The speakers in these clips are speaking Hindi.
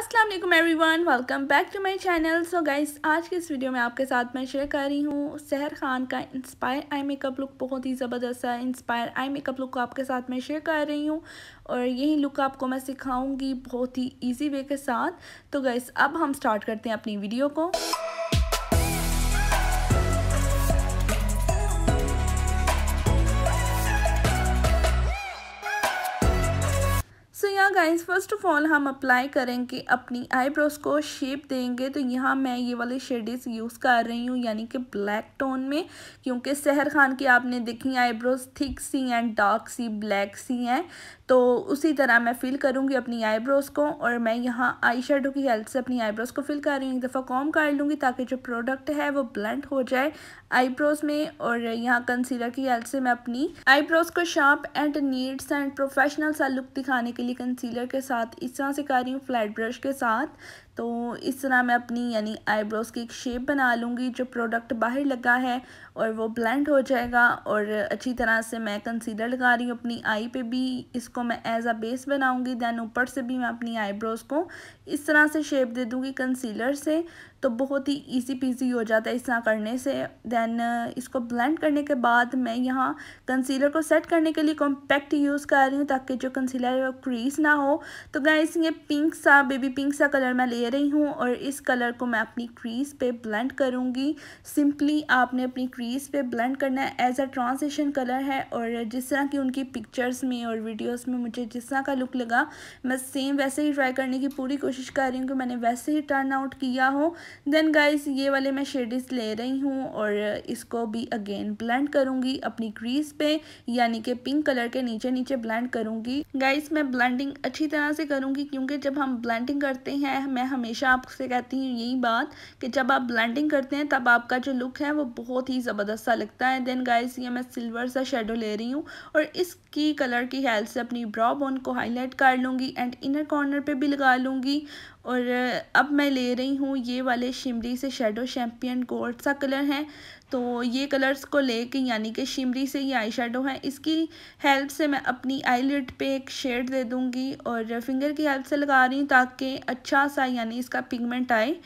Aslam everyone welcome back to my channel so guys आज के इस वीडियो में आपके साथ मैं शेयर कर रही हूँ सहर खान का इंस्पायर आई मेकअप लुक बहुत ही ज़बरदस्त है इंस्पायर आई मेकअप लुक को आपके साथ मैं शेयर कर रही हूँ और यही लुक आपको मैं सिखाऊंगी बहुत ही इजी वे के साथ तो गाइस अब हम स्टार्ट करते हैं अपनी वीडियो को गाइस फर्स्ट ऑफ ऑल हम अप्लाई करेंगे अपनी आईब्रोज को शेप देंगे तो यहाँ मैं ये वाले शेडिस यूज़ कर रही हूँ यानी कि ब्लैक टोन में क्योंकि सहर खान की आपने देखी आईब्रोज थिक सी हैं डार्क सी ब्लैक सी हैं तो उसी तरह मैं फिल करूँगी अपनी आईब्रोज़ को और मैं यहाँ आई शेडो की हेल्प से अपनी आईब्रोज़ को फिल कर रही हूँ एक दफ़ा कॉम कर लूँगी ताकि जो प्रोडक्ट है वो ब्लेंड हो जाए आईब्रोज़ में और यहाँ कंसीलर की हेल्प से मैं अपनी आईब्रोज़ को sharp and needs and professional सा लुक दिखाने के लिए कंसीलर कंसीलर के साथ इस तरह से कर रही हूँ फ्लैट ब्रश के साथ तो इस तरह मैं अपनी यानी आईब्रोज़ की एक शेप बना लूँगी जो प्रोडक्ट बाहर लगा है और वो ब्लेंड हो जाएगा और अच्छी तरह से मैं कंसीलर लगा रही हूँ अपनी आई पे भी इसको मैं एज अ बेस बनाऊँगी दैन ऊपर से भी मैं अपनी आईब्रोज़ को इस तरह से शेप दे दूँगी कंसीलर से तो बहुत ही ईजी पीजी हो जाता है इस तरह करने से दैन इसको ब्लेंड करने के बाद मैं यहाँ कंसीलर को सेट करने के लिए कॉम्पैक्ट यूज़ कर रही हूँ ताकि जो कंसीलर है वो क्रीज ना हो तो गैस ये पिंक सा बेबी पिंक सा कलर मैं ले रही हूँ और इस कलर को मैं अपनी क्रीज पे ब्लेंड करूँगी सिंपली आपने अपनी क्रीज पे ब्लेंड करना है एज अ ट्रांसिशन कलर है और जिस तरह की उनकी पिक्चर्स में और वीडियोस में मुझे जिस तरह का लुक लगा मैं सेम वैसे ही ट्राई करने की पूरी कोशिश कर रही हूँ कि मैंने वैसे ही टर्न आउट किया हो देन गाइज ये वाले मैं शेडिस ले रही हूँ और इसको भी अगेन ब्लेंड करूँगी अपनी क्रीज पे यानी कि पिंक कलर के नीचे नीचे ब्लेंड करूँगी गाइज मैं ब्लेंडिंग अच्छी तरह से करूँगी क्योंकि जब हम ब्लेंडिंग करते हैं मैं हमेशा आपसे कहती हूँ यही बात कि जब आप ब्लेंडिंग करते हैं तब आपका जो लुक है वो बहुत ही ज़बरदस्त सा लगता है देन गाइस ये मैं सिल्वर सा शेडो ले रही हूँ और इसकी कलर की हेल्प से अपनी ब्रॉ बोन को हाईलाइट कर लूँगी एंड इनर कॉर्नर पर भी लगा लूँगी और अब मैं ले रही हूँ ये वाले शिमरी से शेडो शैम्पियन गोल्ड सा कलर है तो ये कलर्स को लेके यानी कि शिमरी से ये आई शेडो है इसकी हेल्प से मैं अपनी आईलिट पे एक शेड दे दूँगी और फिंगर की हेल्प से लगा रही हूँ ताकि अच्छा सा यानी इसका पिगमेंट आए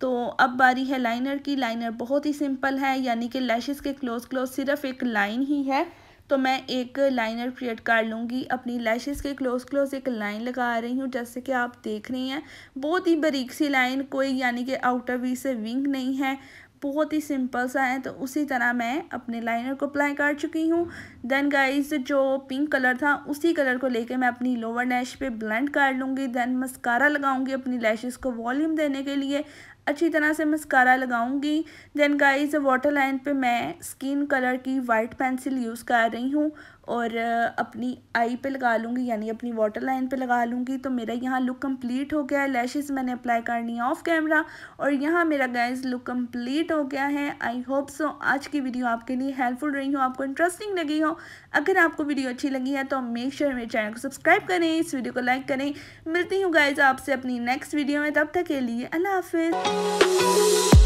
तो अब बारी है लाइनर की लाइनर बहुत ही सिंपल है यानी कि लैशेस के क्लोज क्लोज सिर्फ एक लाइन ही है तो मैं एक लाइनर क्रिएट कर लूँगी अपनी लैशेस के क्लोज क्लोज एक लाइन लगा रही हूँ जैसे कि आप देख रही हैं बहुत ही बारीक सी लाइन कोई यानी कि आउटर वी से विंग नहीं है बहुत ही सिंपल सा है तो उसी तरह मैं अपने लाइनर को अप्लाई कर चुकी हूँ देन गाइज जो पिंक कलर था उसी कलर को लेके मैं अपनी लोअर लैश पे ब्लेंड कर लूँगी देन मस्कारा लगाऊंगी अपनी लैशेस को वॉल्यूम देने के लिए अच्छी तरह से मस्कारा लगाऊंगी देन गाइस वाटर लाइन पे मैं स्किन कलर की वाइट पेंसिल यूज़ कर रही हूँ और uh, अपनी आई पे लगा लूँगी यानी अपनी वाटर लाइन पे लगा लूँगी तो मेरा यहाँ लुक कंप्लीट हो गया है लैशेज़ मैंने अप्लाई करनी है ऑफ कैमरा और यहाँ मेरा गाइस लुक कंप्लीट हो गया है आई होप सो आज की वीडियो आपके लिए हेल्पफुल रही हो आपको इंटरेस्टिंग लगी हो अगर आपको वीडियो अच्छी लगी है तो मेक श्योर मेरे चैनल को सब्सक्राइब करें इस वीडियो को लाइक करें मिलती हूँ गाइज आपसे अपनी नेक्स्ट वीडियो में तब तक के लिए अल्लाह हाफिज़ Thank you